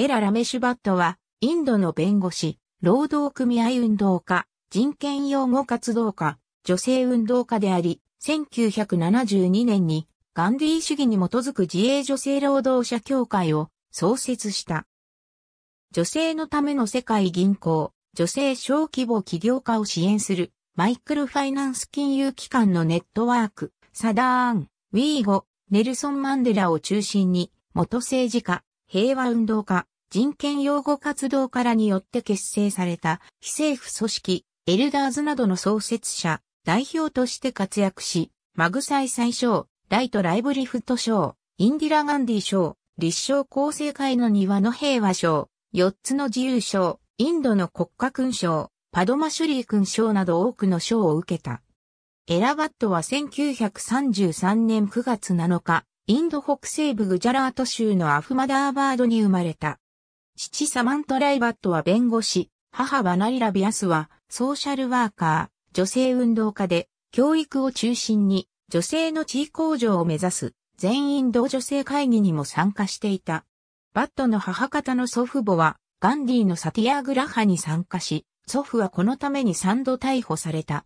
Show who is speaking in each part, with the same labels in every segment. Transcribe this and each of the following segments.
Speaker 1: エラ・ラメシュバットは、インドの弁護士、労働組合運動家、人権擁護活動家、女性運動家であり、1972年にガンディー主義に基づく自営女性労働者協会を創設した。女性のための世界銀行、女性小規模企業家を支援するマイクロファイナンス金融機関のネットワーク、サダーン、ウィーゴ、ネルソン・マンデラを中心に、元政治家、平和運動家、人権擁護活動家らによって結成された非政府組織、エルダーズなどの創設者、代表として活躍し、マグサイ最賞、ライト・ライブリフト賞、インディラ・ガンディ賞、立正厚生会の庭の平和賞、四つの自由賞、インドの国家勲章、パドマシュリー勲章など多くの賞を受けた。エラバットは1933年9月7日、インド北西部グジャラート州のアフマダーバードに生まれた。父サマント・ライバットは弁護士、母バナリラ・ビアスはソーシャルワーカー、女性運動家で、教育を中心に女性の地位向上を目指す全員同女性会議にも参加していた。バットの母方の祖父母はガンディのサティアグラハに参加し、祖父はこのために3度逮捕された。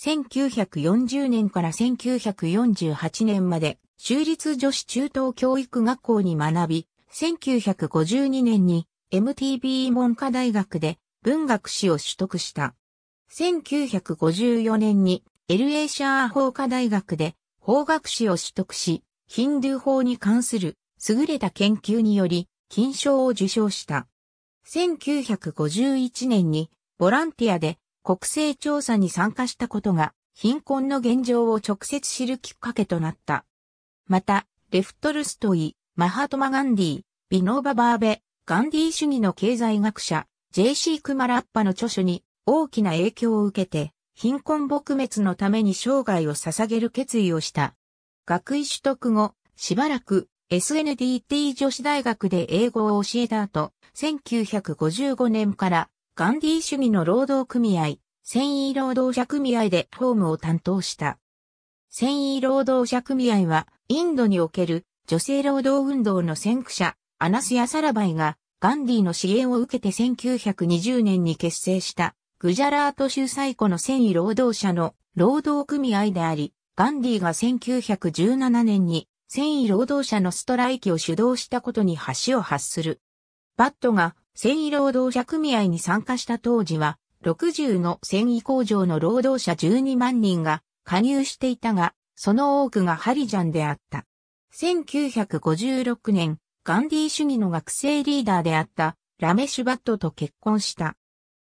Speaker 1: 1940年から1948年まで州立女子中等教育学校に学び、1952年に MTB 文科大学で文学史を取得した。1954年に LA シャー法科大学で法学史を取得し、ヒンドゥー法に関する優れた研究により金賞を受賞した。1951年にボランティアで国勢調査に参加したことが貧困の現状を直接知るきっかけとなった。また、レフトルストイ、マハトマ・ガンディ、ビノーバ・バーベ、ガンディ主義の経済学者、J.C. クマラッパの著書に大きな影響を受けて、貧困撲滅のために生涯を捧げる決意をした。学位取得後、しばらく SNDT 女子大学で英語を教えた後、1955年からガンディ主義の労働組合、繊維労働者組合でホームを担当した。繊維労働者組合はインドにおける女性労働運動の先駆者、アナスヤ・サラバイが、ガンディの支援を受けて1920年に結成した、グジャラート州最古の繊維労働者の労働組合であり、ガンディが1917年に繊維労働者のストライキを主導したことに橋を発する。バットが繊維労働者組合に参加した当時は、60の繊維工場の労働者12万人が加入していたが、その多くがハリジャンであった。1956年、ガンディー主義の学生リーダーであったラメシュバットと結婚した。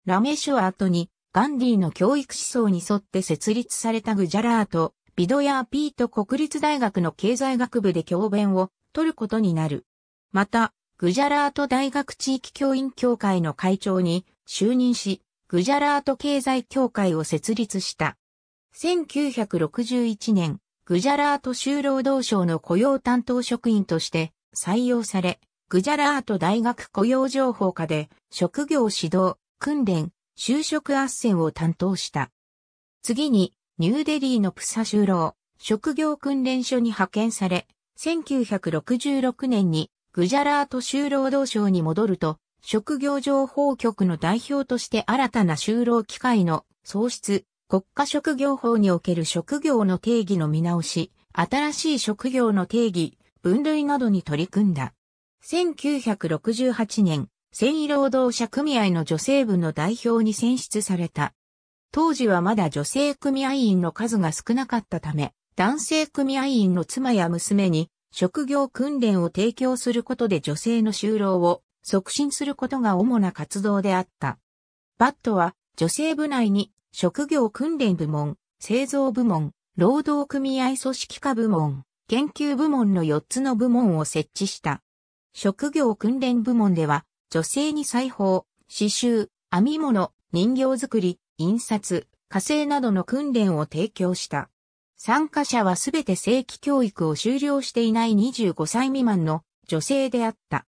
Speaker 1: ラメシュは後にガンディーの教育思想に沿って設立されたグジャラート、ビドヤーピート国立大学の経済学部で教鞭を取ることになる。また、グジャラート大学地域教員協会の会長に就任し、グジャラート経済協会を設立した。1961年、グジャラート州労働省の雇用担当職員として採用され、グジャラート大学雇用情報課で職業指導、訓練、就職斡旋を担当した。次に、ニューデリーのプサ就労、職業訓練所に派遣され、1966年にグジャラート州労働省に戻ると、職業情報局の代表として新たな就労機会の創出、国家職業法における職業の定義の見直し、新しい職業の定義、分類などに取り組んだ。1968年、繊維労働者組合の女性部の代表に選出された。当時はまだ女性組合員の数が少なかったため、男性組合員の妻や娘に職業訓練を提供することで女性の就労を促進することが主な活動であった。バットは女性部内に職業訓練部門、製造部門、労働組合組織化部門、研究部門の4つの部門を設置した。職業訓練部門では、女性に裁縫、刺繍、編み物、人形作り、印刷、火星などの訓練を提供した。参加者はすべて正規教育を修了していない25歳未満の女性であった。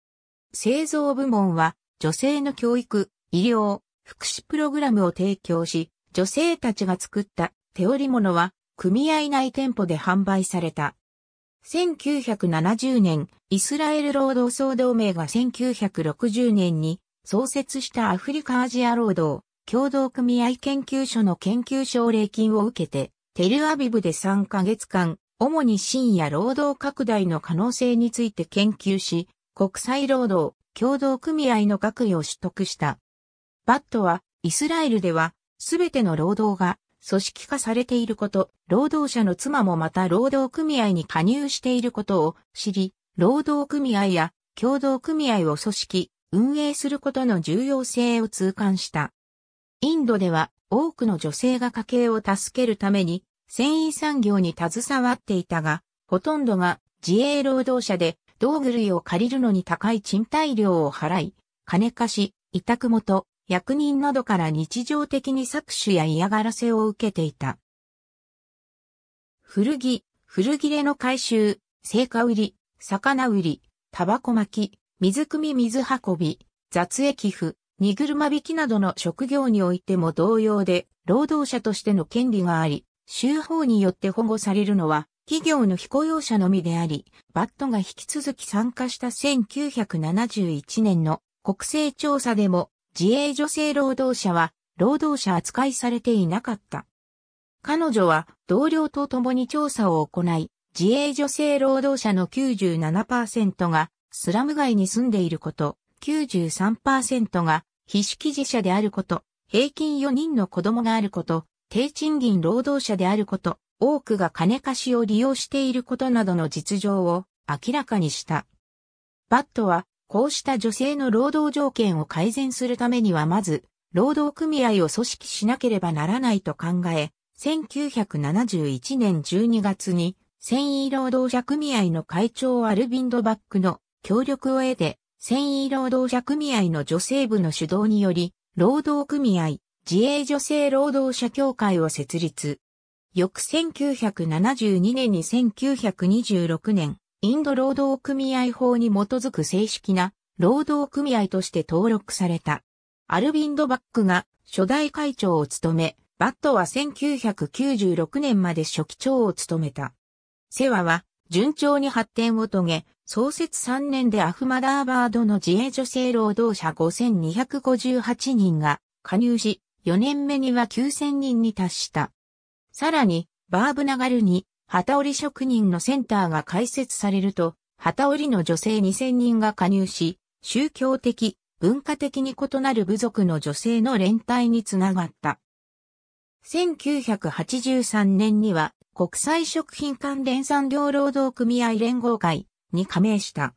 Speaker 1: 製造部門は女性の教育、医療、福祉プログラムを提供し、女性たちが作った手織物は組合内店舗で販売された。1970年、イスラエル労働総同盟が1960年に創設したアフリカアジア労働共同組合研究所の研究奨励金を受けて、テルアビブで3ヶ月間、主に深夜労働拡大の可能性について研究し、国際労働共同組合の学位を取得した。バットは、イスラエルではすべての労働が組織化されていること、労働者の妻もまた労働組合に加入していることを知り、労働組合や共同組合を組織、運営することの重要性を痛感した。インドでは多くの女性が家計を助けるために繊維産業に携わっていたが、ほとんどが自営労働者で道具類を借りるのに高い賃貸料を払い、金貸し、委託元、役人などから日常的に搾取や嫌がらせを受けていた。古着、古着れの回収、成果売り、魚売り、タバコ巻き、水汲み水運び、雑液付、荷車引きなどの職業においても同様で、労働者としての権利があり、州法によって保護されるのは、企業の非雇用者のみであり、バットが引き続き参加した1971年の国勢調査でも自営女性労働者は労働者扱いされていなかった。彼女は同僚と共に調査を行い、自営女性労働者の97%がスラム街に住んでいること、93%が非識事者であること、平均4人の子供があること、低賃金労働者であること、多くが金貸しを利用していることなどの実情を明らかにした。バットはこうした女性の労働条件を改善するためにはまず、労働組合を組織しなければならないと考え、1971年12月に、繊維労働者組合の会長アルビンドバックの協力を得て、繊維労働者組合の女性部の主導により、労働組合、自営女性労働者協会を設立。翌1972年に1926年、インド労働組合法に基づく正式な労働組合として登録された。アルビンド・バックが初代会長を務め、バットは1996年まで初期長を務めた。セワは順調に発展を遂げ、創設3年でアフマダーバードの自営女性労働者5258人が加入し、4年目には9000人に達した。さらに、バーブナガルに旗織職人のセンターが開設されると、旗織の女性2000人が加入し、宗教的、文化的に異なる部族の女性の連帯につながった。1983年には国際食品関連産業労働組合連合会に加盟した。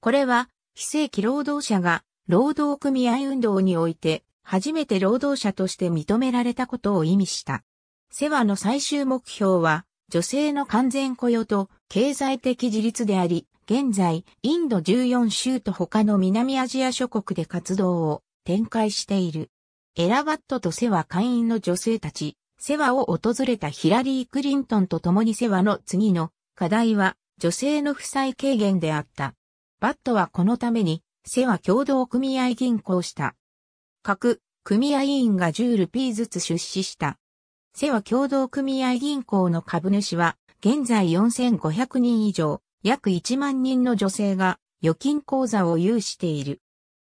Speaker 1: これは非正規労働者が労働組合運動において初めて労働者として認められたことを意味した。世話の最終目標は女性の完全雇用と経済的自立であり、現在、インド14州と他の南アジア諸国で活動を展開している。エラバットとセワ会員の女性たち、セワを訪れたヒラリー・クリントンと共にセワの次の課題は女性の負債軽減であった。バットはこのためにセワ共同組合銀行した。各組合員が10ルピーずつ出資した。世話共同組合銀行の株主は、現在4500人以上、約1万人の女性が預金口座を有している。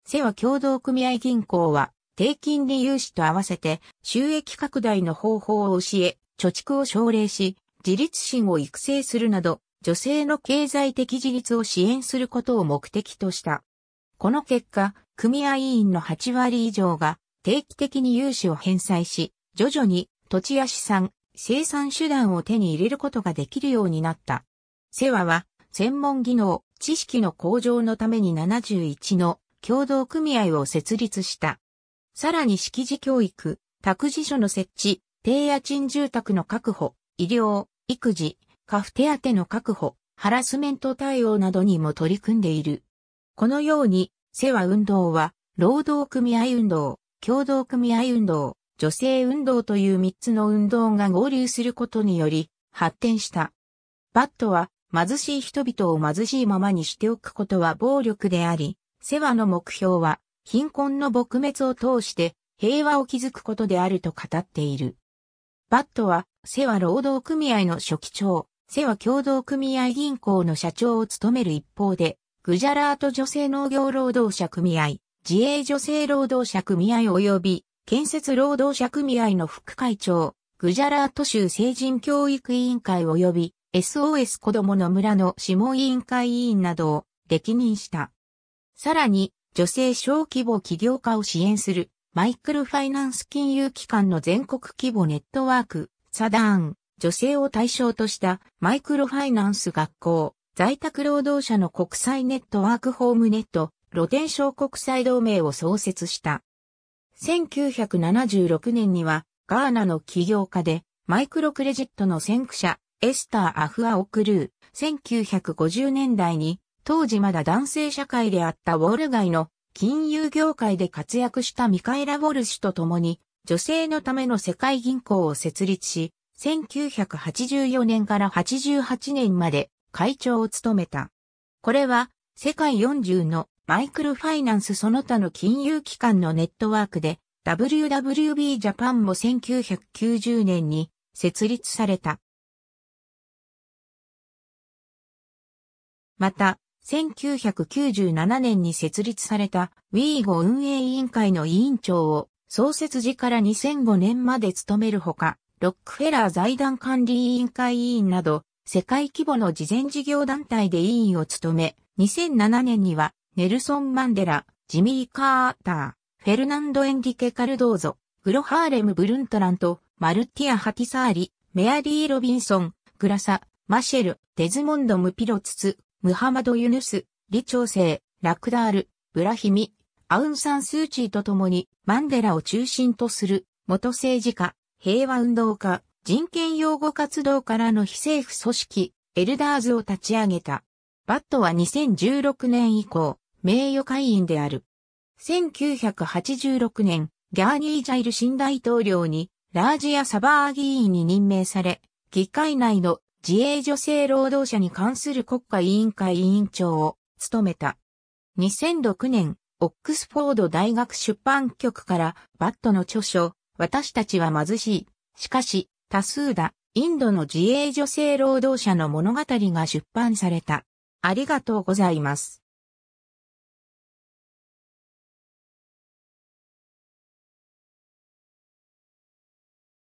Speaker 1: 世話共同組合銀行は、低金利融資と合わせて収益拡大の方法を教え、貯蓄を奨励し、自立心を育成するなど、女性の経済的自立を支援することを目的とした。この結果、組合員の8割以上が定期的に融資を返済し、徐々に土地や資産、生産手段を手に入れることができるようになった。世話は、専門技能、知識の向上のために71の共同組合を設立した。さらに識字教育、託児所の設置、低家賃住宅の確保、医療、育児、家父手当の確保、ハラスメント対応などにも取り組んでいる。このように、世話運動は、労働組合運動、共同組合運動、女性運動という三つの運動が合流することにより発展した。バットは貧しい人々を貧しいままにしておくことは暴力であり、世話の目標は貧困の撲滅を通して平和を築くことであると語っている。バットは世話労働組合の書記長、世話共同組合銀行の社長を務める一方で、グジャラート女性農業労働者組合、自営女性労働者組合及び建設労働者組合の副会長、グジャラート州成人教育委員会及び SOS 子供の村の諮問委員会委員などを歴任した。さらに、女性小規模企業家を支援するマイクロファイナンス金融機関の全国規模ネットワーク、サダーン、女性を対象としたマイクロファイナンス学校、在宅労働者の国際ネットワークホームネット、露天商国際同盟を創設した。1976年には、ガーナの起業家で、マイクロクレジットの先駆者、エスター・アフア・オクルー、1950年代に、当時まだ男性社会であったウォール街の金融業界で活躍したミカエラ・ウォルシュと共に、女性のための世界銀行を設立し、1984年から88年まで会長を務めた。これは世界40のマイクロファイナンスその他の金融機関のネットワークで、WWB ジャパンも1990年に設立された。また、1997年に設立された w e g o 運営委員会の委員長を創設時から2005年まで務めるほか、ロックフェラー財団管理委員会委員など、世界規模の慈善事業団体で委員を務め、2007年にはネルソン・マンデラ、ジミー・カーター、フェルナンド・エンリケ・カルドーゾ、グロハーレム・ブルントラント、マルティア・ハティサーリ、メアリー・ロビンソン、グラサ、マシェル、デズモンド・ムピロツツ、ムハマド・ユヌス、リ・チョウセイ、ラクダール、ブラヒミ、アウン・サン・スー・チーと共にマンデラを中心とする元政治家、平和運動家、人権擁護活動からの非政府組織、エルダーズを立ち上げた。バットは2016年以降、名誉会員である。1986年、ギャーニー・ジャイル新大統領にラージア・サバー議員に任命され、議会内の自営女性労働者に関する国家委員会委員長を務めた。2006年、オックスフォード大学出版局からバットの著書、私たちは貧しい。しかし、多数だ、インドの自営女性労働者の物語が出版された。ありがとうございます。